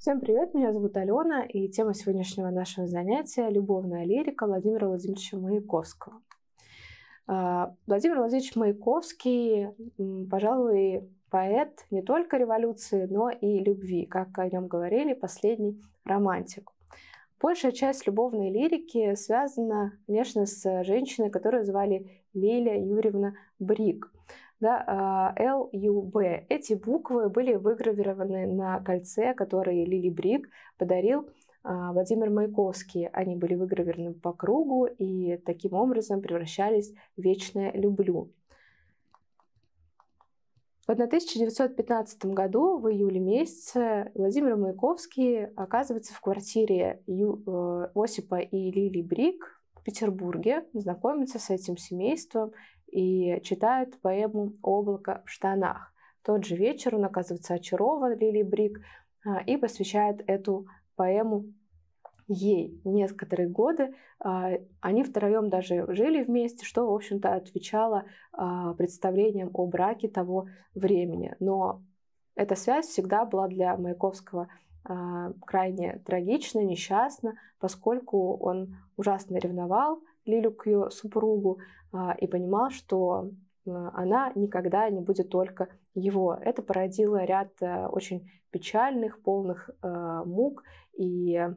Всем привет, меня зовут Алена, и тема сегодняшнего нашего занятия — любовная лирика Владимира Владимировича Маяковского. А, Владимир Владимирович Маяковский, пожалуй, поэт не только революции, но и любви, как о нем говорили, последний романтик. Большая часть любовной лирики связана, конечно, с женщиной, которую звали Лилия Юрьевна Брик — да, LUB. Э, Эти буквы были выгравированы на кольце, которое Лили Брик подарил а, Владимир Маяковский. Они были выгравированы по кругу и таким образом превращались в «Вечное люблю». В 1915 году, в июле месяце, Владимир Маяковский оказывается в квартире э, Осипа и Лили Брик в Петербурге, знакомится с этим семейством и читают поэму «Облако в штанах». В тот же вечер он оказывается очарован Лили Брик а, и посвящает эту поэму ей некоторые годы. А, они втроем даже жили вместе, что, в общем-то, отвечало а, представлениям о браке того времени. Но эта связь всегда была для Маяковского крайне трагична, несчастна, поскольку он ужасно ревновал, Лилю к ее супругу а, и понимал, что а, она никогда не будет только его. Это породило ряд э, очень печальных, полных э, мук и э,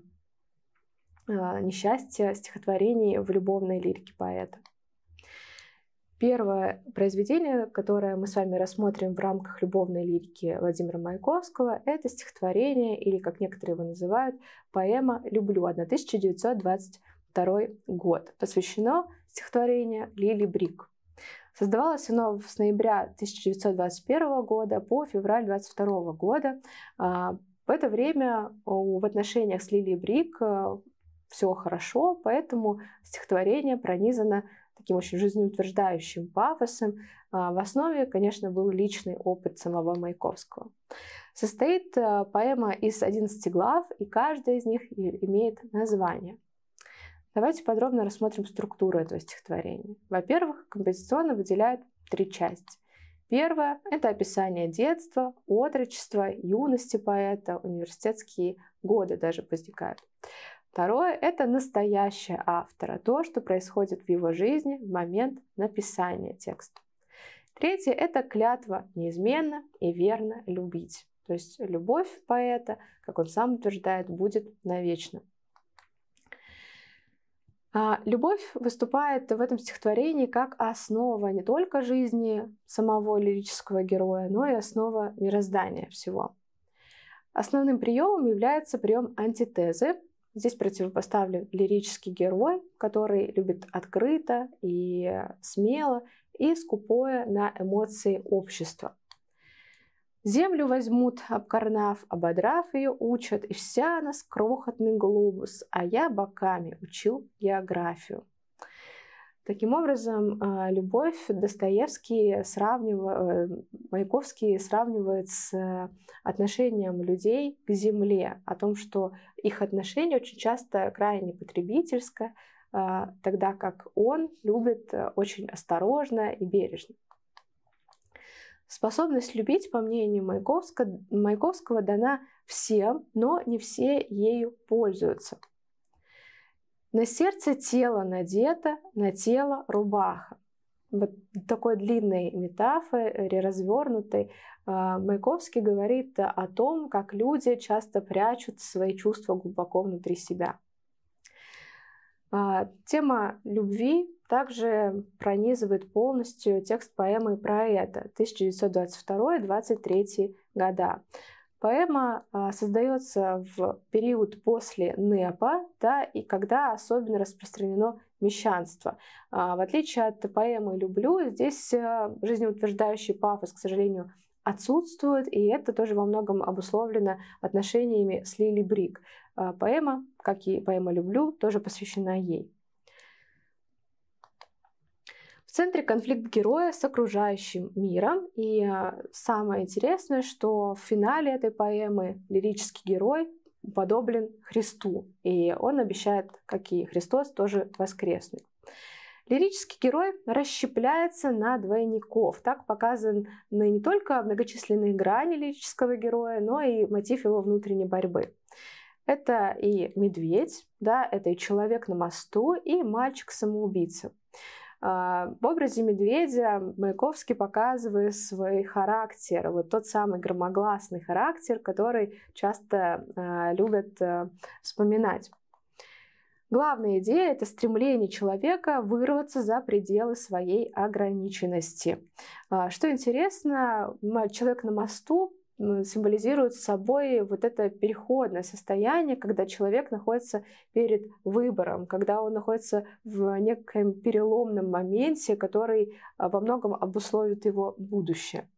несчастья стихотворений в любовной лирике поэта. Первое произведение, которое мы с вами рассмотрим в рамках любовной лирики Владимира Маяковского, это стихотворение, или, как некоторые его называют, поэма «Люблю» 1928 год. Посвящено стихотворение Лили Брик. Создавалось оно с ноября 1921 года по февраль 22 года. А, в это время в отношениях с Лили Брик э, все хорошо, поэтому стихотворение пронизано таким очень жизнеутверждающим пафосом. А, в основе, конечно, был личный опыт самого Маяковского. Состоит э, поэма из 11 глав, и каждая из них имеет название – Давайте подробно рассмотрим структуру этого стихотворения. Во-первых, композиционно выделяют три части. Первое – это описание детства, отрочества, юности поэта, университетские годы даже возникают. Второе – это настоящее автора, то, что происходит в его жизни в момент написания текста. Третье – это клятва неизменно и верно любить. То есть любовь поэта, как он сам утверждает, будет навечно. А, любовь выступает в этом стихотворении как основа не только жизни самого лирического героя, но и основа мироздания всего. Основным приемом является прием антитезы. Здесь противопоставлен лирический герой, который любит открыто и смело и скупое на эмоции общества. Землю возьмут, обкорнав, ободрав ее учат, и вся она с крохотный глобус, а я боками учил географию. Таким образом, э, любовь Достоевский сравнивает, э, Маяковский сравнивает с э, отношением людей к земле, о том, что их отношение очень часто крайне потребительское, тогда как он любит очень осторожно и бережно. Способность любить, по мнению Маяковского, Маяковского дана всем, но не все ею пользуются. На сердце тело надето, на тело рубаха. Вот такой длинной метафоре, э, развернутой, э, Маяковский говорит о том, как люди часто прячут свои чувства глубоко внутри себя. А, тема любви также пронизывает полностью текст поэмы про это 1922-23 года. Поэма а, создается в период после НЭПа, да, и когда особенно распространено мещанство. А, в отличие от поэмы «Люблю», здесь жизнеутверждающий пафос, к сожалению, отсутствует, и это тоже во многом обусловлено отношениями с Лили Брик. А, поэма, как и поэма «Люблю», тоже посвящена ей. В центре конфликт героя с окружающим миром. И а, самое интересное, что в финале этой поэмы лирический герой подоблен Христу, и он обещает, как и Христос, тоже воскреснуть. Лирический герой расщепляется на двойников. Так показаны не только многочисленные грани лирического героя, но и мотив его внутренней борьбы. Это и медведь, да, это и человек на мосту, и мальчик-самоубийца. А, в образе медведя Маяковский показывает свой характер, вот тот самый громогласный характер, который часто а, любят э, вспоминать. Главная идея — это стремление человека вырваться за пределы своей ограниченности. А, что интересно, человек на мосту ну, символизирует собой вот это переходное состояние, когда человек находится перед выбором, когда он находится в неком переломном моменте, который а, во многом обусловит его будущее.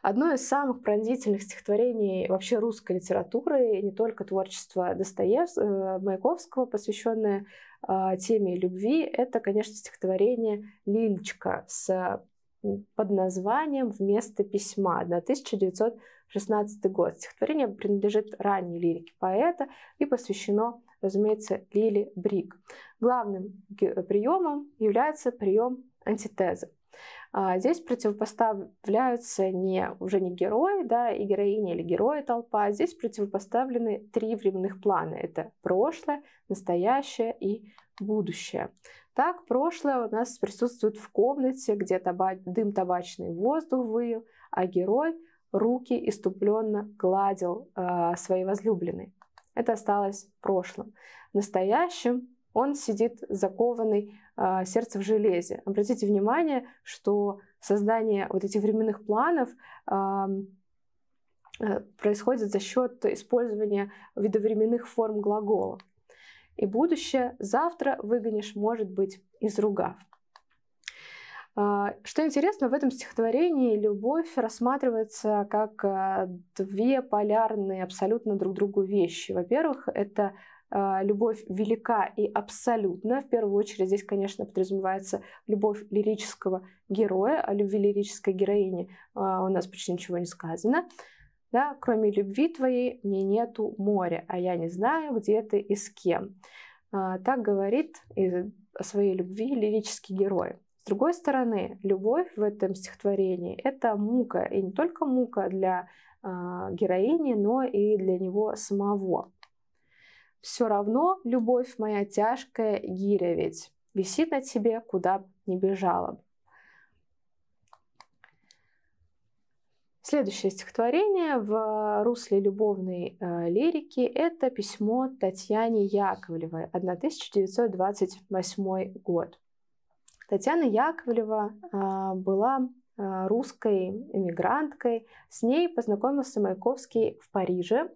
Одно из самых пронзительных стихотворений вообще русской литературы, не только творчество Достоевского, э, Маяковского, посвященное а, теме любви, это, конечно, стихотворение «Лилечка» с под названием «Вместо письма» 1916 год. Стихотворение принадлежит ранней лирике поэта и посвящено, разумеется, Лили Брик. Главным приемом является прием антитезы. А, здесь противопоставляются не, уже не герои да, и героини или герои толпа, а здесь противопоставлены три временных плана. Это прошлое, настоящее и будущее. Так, прошлое у нас присутствует в комнате, где таба дым табачный воздух выил, а герой руки иступленно гладил э, а, своей возлюбленной. Это осталось прошлым. Настоящим он сидит закованный а, сердце в железе. Обратите внимание, что создание вот этих временных планов э, происходит за счет использования видовременных форм глагола. И будущее завтра выгонишь, может быть, изругав. А, что интересно, в этом стихотворении любовь рассматривается как э, две полярные абсолютно друг другу вещи. Во-первых, это а, любовь велика и абсолютна. В первую очередь здесь, конечно, подразумевается любовь лирического героя, о любви лирической героини а, у нас почти ничего не сказано. Да, кроме любви твоей мне нету моря, а я не знаю, где ты и с кем. А, так говорит о своей любви лирический герой. С другой стороны, любовь в этом стихотворении — это мука, и не только мука для героини, но и для него самого все равно, любовь моя тяжкая, гиря ведь, висит на тебе, куда б не бежала Следующее стихотворение в э, русле любовной э, лирики – это письмо Татьяне Яковлевой, 1928 год. Татьяна Яковлева э, была русской эмигранткой. С ней познакомился Маяковский в Париже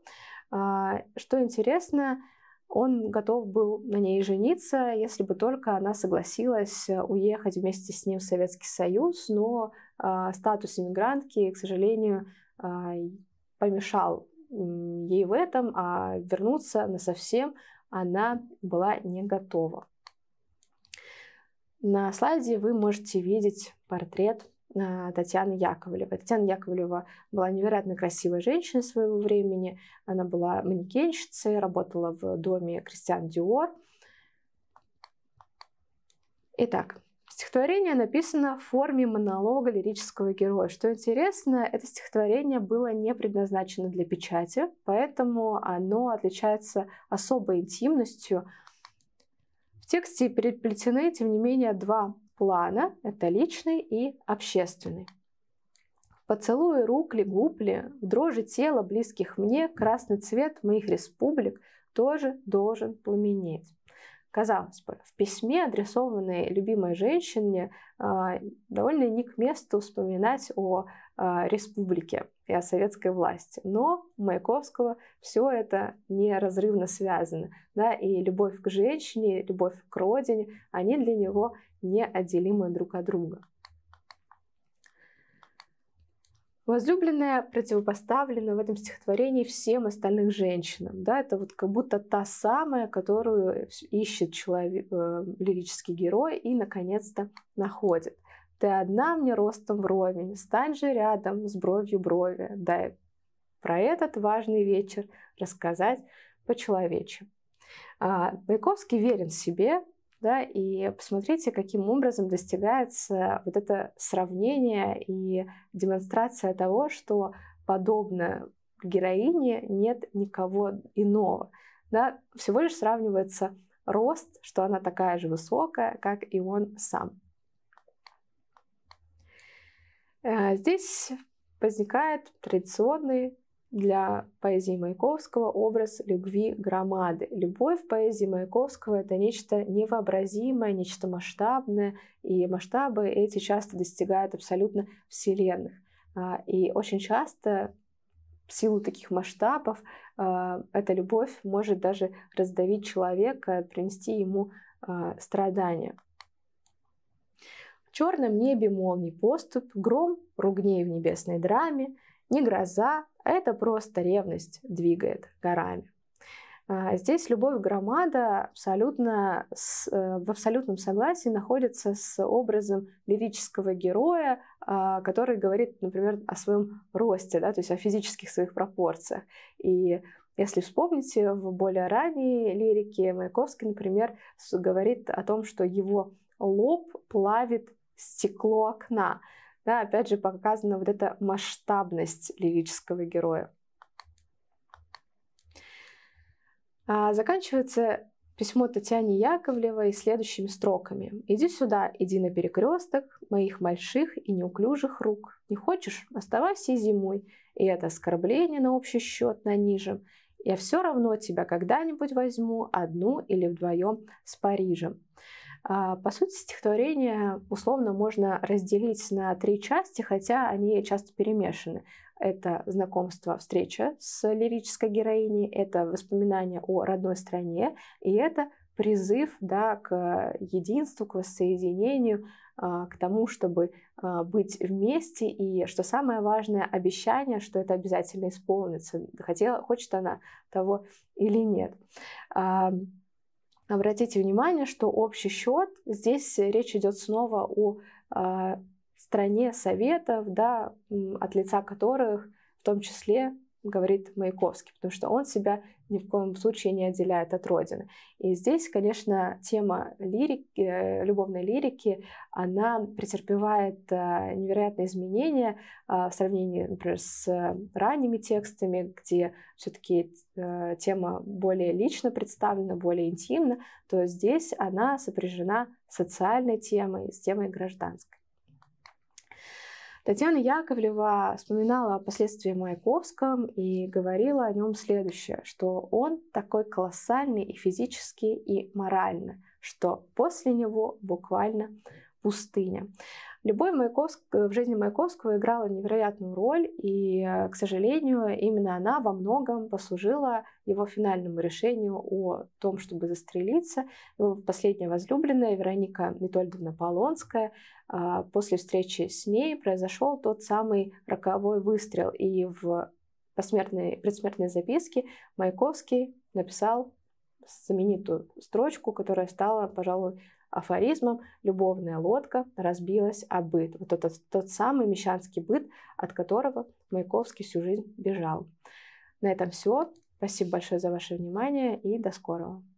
а, что интересно, он готов был на ней жениться, если бы только она согласилась э, уехать вместе с ним в Советский Союз, но а, статус иммигрантки, к сожалению, а, помешал ей в этом, а вернуться на совсем она была не готова. На слайде вы можете видеть портрет Татьяны Яковлевой. Татьяна Яковлева была невероятно красивой женщиной своего времени. Она была манекенщицей, работала в доме Кристиан Диор. Итак, стихотворение написано в форме монолога лирического героя. Что интересно, это стихотворение было не предназначено для печати, поэтому оно отличается особой интимностью. В тексте переплетены, тем не менее, два плана – это личный и общественный. Поцелуи поцелуе рук ли, губ ли, в дрожи тела близких мне красный цвет моих республик тоже должен пламенеть. Казалось бы, в письме, адресованной любимой женщине, а, довольно не к месту вспоминать о а, республике и о советской власти. Но у Маяковского все это неразрывно связано. Да? И любовь к женщине, любовь к родине, они для него неотделимы друг от друга. Возлюбленная противопоставлена в этом стихотворении всем остальным женщинам. Да? Это вот как будто та самая, которую ищет человек, э, лирический герой и, наконец-то, находит. «Ты одна мне ростом вровень, стань же рядом с бровью брови, дай про этот важный вечер рассказать по-человече». А, Маяковский верен себе, да, и посмотрите, каким образом достигается вот это сравнение и демонстрация того, что подобно героине нет никого иного. Да, всего лишь сравнивается рост, что она такая же высокая, как и он сам. Э, здесь возникает традиционный для поэзии Маяковского образ любви громады. Любовь в поэзии Маяковского — это нечто невообразимое, нечто масштабное, и масштабы эти часто достигают абсолютно вселенных. А, и очень часто в силу таких масштабов а, эта любовь может даже раздавить человека, принести ему а, страдания. В черном небе молний поступ, гром ругней в небесной драме, не гроза, а это просто ревность двигает горами. А, здесь любовь громада абсолютно с, э, в абсолютном согласии находится с образом лирического героя, а, который говорит, например, о своем росте, да, то есть о физических своих пропорциях. И если вспомните, в более ранней лирике Маяковский, например, говорит о том, что его лоб плавит стекло окна. Да, опять же показана вот эта масштабность лирического героя. А заканчивается письмо Татьяне Яковлевой следующими строками. «Иди сюда, иди на перекресток моих больших и неуклюжих рук. Не хочешь? Оставайся зимой. И это оскорбление на общий счет на нижем. Я все равно тебя когда-нибудь возьму одну или вдвоем с Парижем». А, по сути, стихотворение условно можно разделить на три части, хотя они часто перемешаны. Это знакомство, встреча с лирической героиней, это воспоминания о родной стране, и это призыв да, к единству, к воссоединению, а, к тому, чтобы а, быть вместе, и, что самое важное, обещание, что это обязательно исполнится, хотела, хочет она того или нет. Обратите внимание, что общий счет, здесь речь идет снова о а, стране советов, да, от лица которых в том числе говорит Маяковский, потому что он себя ни в коем случае не отделяет от Родины. И здесь, конечно, тема лирики, э, любовной лирики, она претерпевает э, невероятные изменения э, в сравнении, например, с ранними текстами, где все-таки тема более лично представлена, более интимна, то здесь она сопряжена с социальной темой, с темой гражданской. Татьяна Яковлева вспоминала о последствиях Маяковском и говорила о нем следующее, что он такой колоссальный и физически, и морально, что после него буквально пустыня. Любовь Маяковск... Э, в жизни Маяковского играла невероятную роль, и, э, к сожалению, именно она во многом послужила его финальному решению о том, чтобы застрелиться. Его последняя возлюбленная Вероника Витольдовна Полонская, а, после встречи с ней произошел тот самый роковой выстрел, и в посмертной, предсмертной записке Маяковский написал знаменитую строчку, которая стала, пожалуй, афоризмом «любовная лодка разбилась о быт». Вот тот, тот самый мещанский быт, от которого Маяковский всю жизнь бежал. На этом все. Спасибо большое за ваше внимание и до скорого.